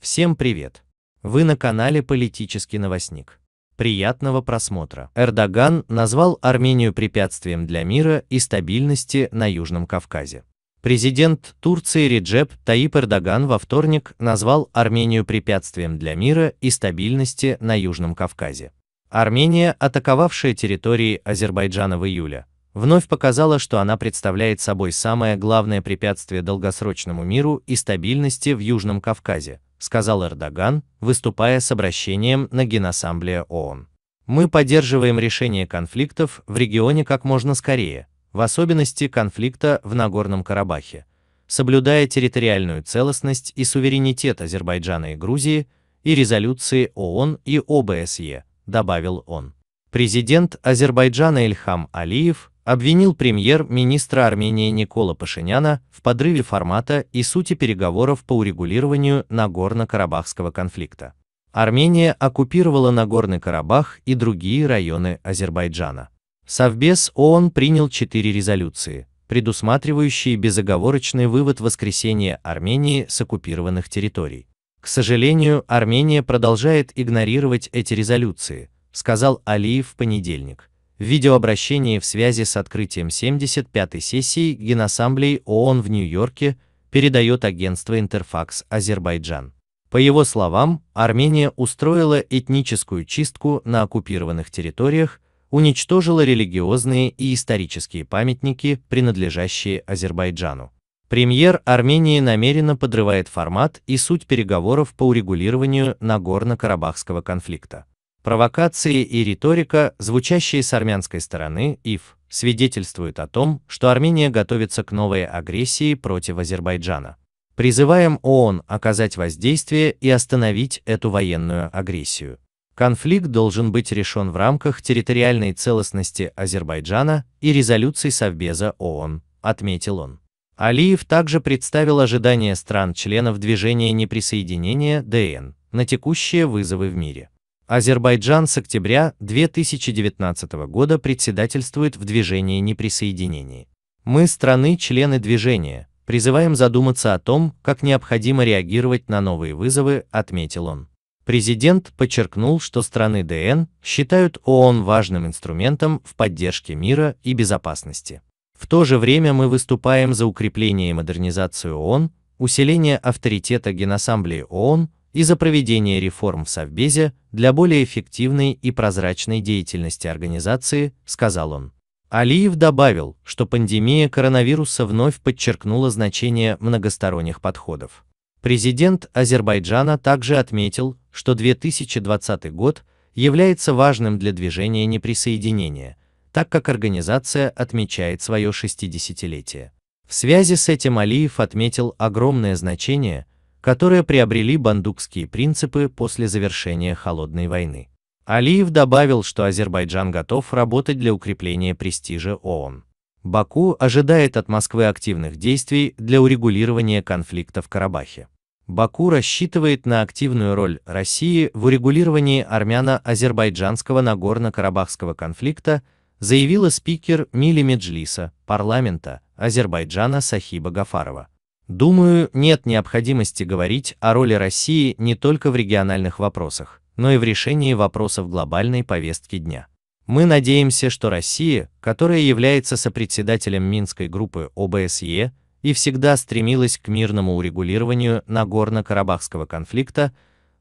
Всем привет! Вы на канале «Политический новостник». Приятного просмотра. Эрдоган назвал Армению препятствием для мира и стабильности на Южном Кавказе. Президент Турции Реджеп Таип Эрдоган во вторник назвал Армению препятствием для мира и стабильности на Южном Кавказе. Армения, атаковавшая территории Азербайджана в июле, вновь показала, что она представляет собой самое главное препятствие долгосрочному миру и стабильности в Южном Кавказе, сказал Эрдоган, выступая с обращением на Генассамблея ООН. Мы поддерживаем решение конфликтов в регионе как можно скорее, в особенности конфликта в Нагорном Карабахе, соблюдая территориальную целостность и суверенитет Азербайджана и Грузии и резолюции ООН и ОБСЕ, добавил он. Президент Азербайджана Ильхам Алиев обвинил премьер-министра Армении Никола Пашиняна в подрыве формата и сути переговоров по урегулированию Нагорно-Карабахского конфликта. Армения оккупировала Нагорный Карабах и другие районы Азербайджана. Совбез ООН принял четыре резолюции, предусматривающие безоговорочный вывод воскресения Армении с оккупированных территорий. К сожалению, Армения продолжает игнорировать эти резолюции, сказал Алиев в понедельник в видеообращении в связи с открытием 75-й сессии Генассамблеи ООН в Нью-Йорке передает агентство Интерфакс Азербайджан. По его словам, Армения устроила этническую чистку на оккупированных территориях, уничтожила религиозные и исторические памятники, принадлежащие Азербайджану. Премьер Армении намеренно подрывает формат и суть переговоров по урегулированию Нагорно-Карабахского конфликта. Провокации и риторика, звучащие с армянской стороны ИФ, свидетельствуют о том, что Армения готовится к новой агрессии против Азербайджана. Призываем ООН оказать воздействие и остановить эту военную агрессию. Конфликт должен быть решен в рамках территориальной целостности Азербайджана и резолюций Совбеза ООН, отметил он. Алиев также представил ожидания стран-членов движения неприсоединения ДН на текущие вызовы в мире. Азербайджан с октября 2019 года председательствует в движении неприсоединений. Мы, страны-члены движения, призываем задуматься о том, как необходимо реагировать на новые вызовы, отметил он. Президент подчеркнул, что страны ДН считают ООН важным инструментом в поддержке мира и безопасности. В то же время мы выступаем за укрепление и модернизацию ООН, усиление авторитета Генассамблеи ООН, и за проведение реформ в Совбезе для более эффективной и прозрачной деятельности организации, сказал он. Алиев добавил, что пандемия коронавируса вновь подчеркнула значение многосторонних подходов. Президент Азербайджана также отметил, что 2020 год является важным для движения неприсоединения, так как организация отмечает свое 60-летие. В связи с этим Алиев отметил огромное значение – которые приобрели бандукские принципы после завершения Холодной войны. Алиев добавил, что Азербайджан готов работать для укрепления престижа ООН. Баку ожидает от Москвы активных действий для урегулирования конфликта в Карабахе. Баку рассчитывает на активную роль России в урегулировании армяно-азербайджанского Нагорно-Карабахского конфликта, заявила спикер Мили Меджлиса, парламента, Азербайджана Сахиба Гафарова. Думаю, нет необходимости говорить о роли России не только в региональных вопросах, но и в решении вопросов глобальной повестки дня. Мы надеемся, что Россия, которая является сопредседателем Минской группы ОБСЕ и всегда стремилась к мирному урегулированию Нагорно-Карабахского конфликта,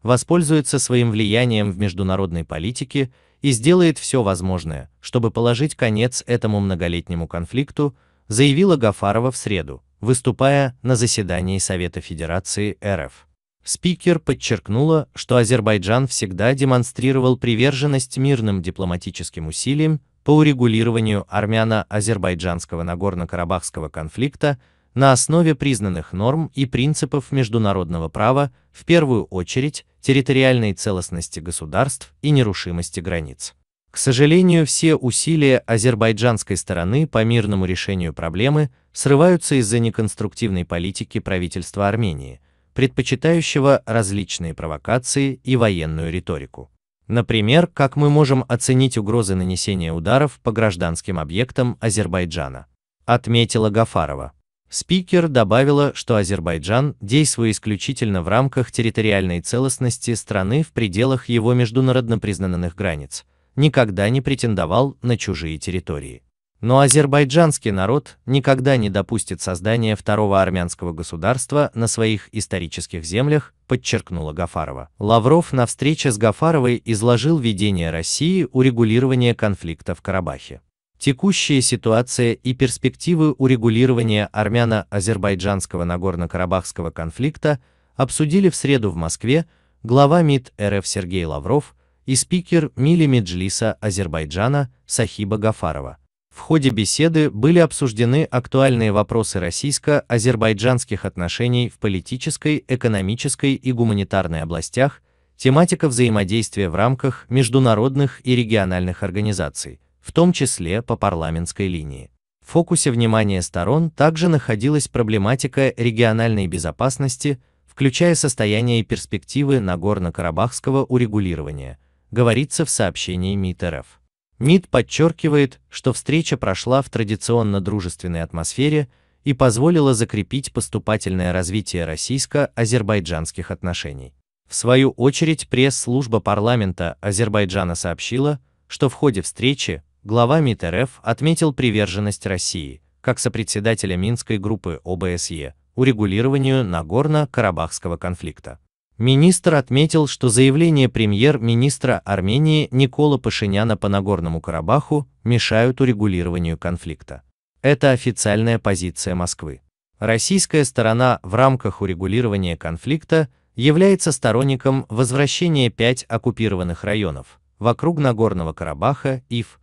воспользуется своим влиянием в международной политике и сделает все возможное, чтобы положить конец этому многолетнему конфликту, заявила Гафарова в среду, выступая на заседании Совета Федерации РФ. Спикер подчеркнула, что Азербайджан всегда демонстрировал приверженность мирным дипломатическим усилиям по урегулированию армяно-азербайджанского Нагорно-Карабахского конфликта на основе признанных норм и принципов международного права, в первую очередь территориальной целостности государств и нерушимости границ. К сожалению, все усилия азербайджанской стороны по мирному решению проблемы срываются из-за неконструктивной политики правительства Армении, предпочитающего различные провокации и военную риторику. Например, как мы можем оценить угрозы нанесения ударов по гражданским объектам Азербайджана, отметила Гафарова. Спикер добавила, что Азербайджан, действуя исключительно в рамках территориальной целостности страны в пределах его международно признанных границ, никогда не претендовал на чужие территории. Но азербайджанский народ никогда не допустит создания второго армянского государства на своих исторических землях, подчеркнула Гафарова. Лавров на встрече с Гафаровой изложил видение России урегулирования конфликта в Карабахе. Текущая ситуация и перспективы урегулирования армяно-азербайджанского Нагорно-Карабахского конфликта обсудили в среду в Москве глава МИД РФ Сергей Лавров, и спикер Мили Меджлиса Азербайджана Сахиба Гафарова. В ходе беседы были обсуждены актуальные вопросы российско-азербайджанских отношений в политической, экономической и гуманитарной областях, тематика взаимодействия в рамках международных и региональных организаций, в том числе по парламентской линии. В фокусе внимания сторон также находилась проблематика региональной безопасности, включая состояние и перспективы Нагорно-Карабахского урегулирования, говорится в сообщении МИД РФ. МИД подчеркивает, что встреча прошла в традиционно дружественной атмосфере и позволила закрепить поступательное развитие российско-азербайджанских отношений. В свою очередь пресс-служба парламента Азербайджана сообщила, что в ходе встречи глава МИД РФ отметил приверженность России, как сопредседателя Минской группы ОБСЕ, урегулированию Нагорно-Карабахского конфликта. Министр отметил, что заявление премьер-министра Армении Никола Пашиняна по Нагорному Карабаху мешают урегулированию конфликта. Это официальная позиция Москвы. Российская сторона в рамках урегулирования конфликта является сторонником возвращения пять оккупированных районов вокруг Нагорного Карабаха ИФ,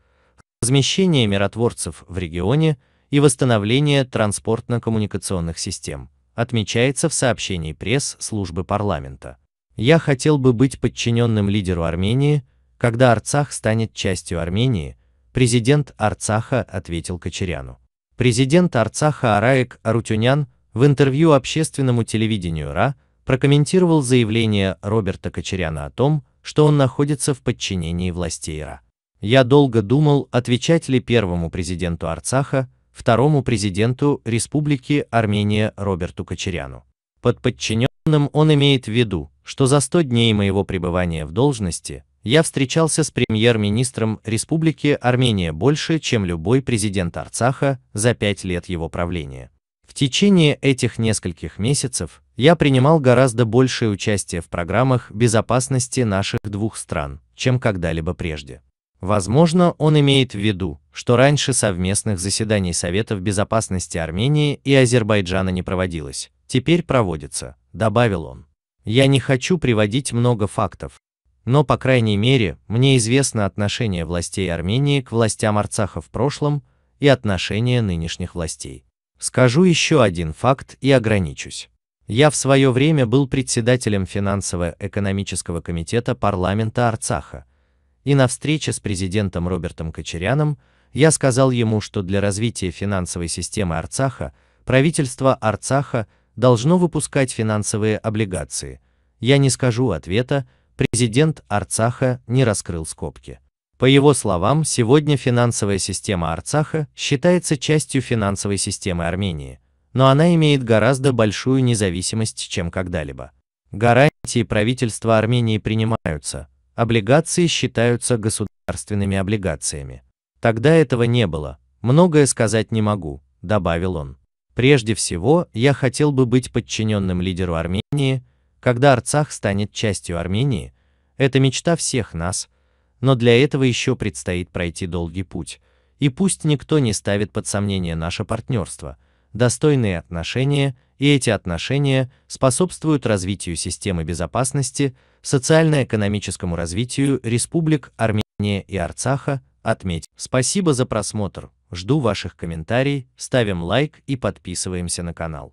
размещения миротворцев в регионе и восстановления транспортно-коммуникационных систем отмечается в сообщении пресс-службы парламента. Я хотел бы быть подчиненным лидеру Армении, когда Арцах станет частью Армении, президент Арцаха ответил Кочеряну. Президент Арцаха Араек Арутюнян в интервью общественному телевидению РА прокомментировал заявление Роберта Кочеряна о том, что он находится в подчинении властей РА. Я долго думал, отвечать ли первому президенту Арцаха, второму президенту Республики Армения Роберту Кочеряну. Под подчиненным он имеет в виду, что за 100 дней моего пребывания в должности я встречался с премьер-министром Республики Армения больше, чем любой президент Арцаха за 5 лет его правления. В течение этих нескольких месяцев я принимал гораздо большее участие в программах безопасности наших двух стран, чем когда-либо прежде. Возможно, он имеет в виду, что раньше совместных заседаний Советов Безопасности Армении и Азербайджана не проводилось, теперь проводится, добавил он. Я не хочу приводить много фактов, но, по крайней мере, мне известно отношение властей Армении к властям Арцаха в прошлом и отношение нынешних властей. Скажу еще один факт и ограничусь. Я в свое время был председателем финансово-экономического комитета парламента Арцаха, и на встрече с президентом Робертом Кочеряном я сказал ему, что для развития финансовой системы Арцаха правительство Арцаха должно выпускать финансовые облигации. Я не скажу ответа, президент Арцаха не раскрыл скобки. По его словам, сегодня финансовая система Арцаха считается частью финансовой системы Армении, но она имеет гораздо большую независимость, чем когда-либо. Гарантии правительства Армении принимаются, облигации считаются государственными облигациями. Тогда этого не было, многое сказать не могу, добавил он. Прежде всего, я хотел бы быть подчиненным лидеру Армении, когда Арцах станет частью Армении, это мечта всех нас, но для этого еще предстоит пройти долгий путь, и пусть никто не ставит под сомнение наше партнерство, достойные отношения, и эти отношения способствуют развитию системы безопасности, социально-экономическому развитию республик Армения и Арцаха, отметь. Спасибо за просмотр, жду ваших комментариев, ставим лайк и подписываемся на канал.